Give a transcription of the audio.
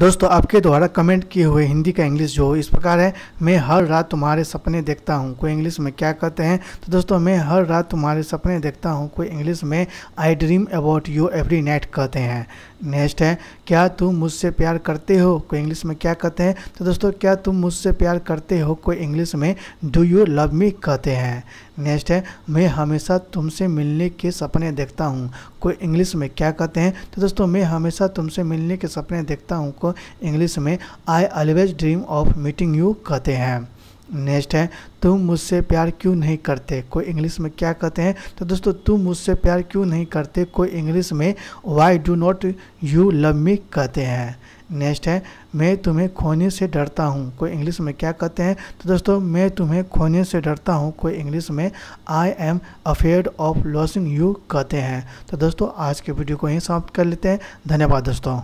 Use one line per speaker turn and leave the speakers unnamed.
दोस्तों आपके द्वारा कमेंट किए हुए हिंदी का इंग्लिश जो इस प्रकार है मैं हर रात तुम्हारे सपने देखता हूँ कोई इंग्लिश में क्या कहते हैं तो दोस्तों मैं हर रात तुम्हारे सपने देखता हूँ कोई इंग्लिश में I dream about you every night कहते हैं नेक्स्ट है क्या तुम मुझसे प्यार करते हो कोई इंग्लिश में क्या कहते हैं तो दोस्तों क्या तुम मुझसे प्यार करते हो कोई इंग्लिश में डू यू लव मी कहते हैं नेक्स्ट है मैं हमेशा तुमसे मिलने के सपने देखता हूँ कोई इंग्लिश में क्या कहते हैं तो दोस्तों मैं हमेशा तुमसे मिलने के सपने देखता हूँ आपको इंग्लिश में I always dream of meeting you कहते हैं नेक्स्ट है तुम मुझसे प्यार क्यों नहीं करते कोई इंग्लिश में क्या कहते हैं तो दोस्तों तुम मुझसे प्यार क्यों नहीं करते कोई इंग्लिश में why do not you love me कहते हैं नेक्स्ट है मैं तुम्हें खोने से डरता हूँ कोई इंग्लिश में क्या कहते हैं तो दोस्तों मैं तुम्हें खोने से डरता हूँ कोई इंग्लिश में I am afraid of losing you कहते हैं तो दोस्तों आज के वीडियो को यहीं समाप्त कर लेते हैं धन्यवाद दोस्तों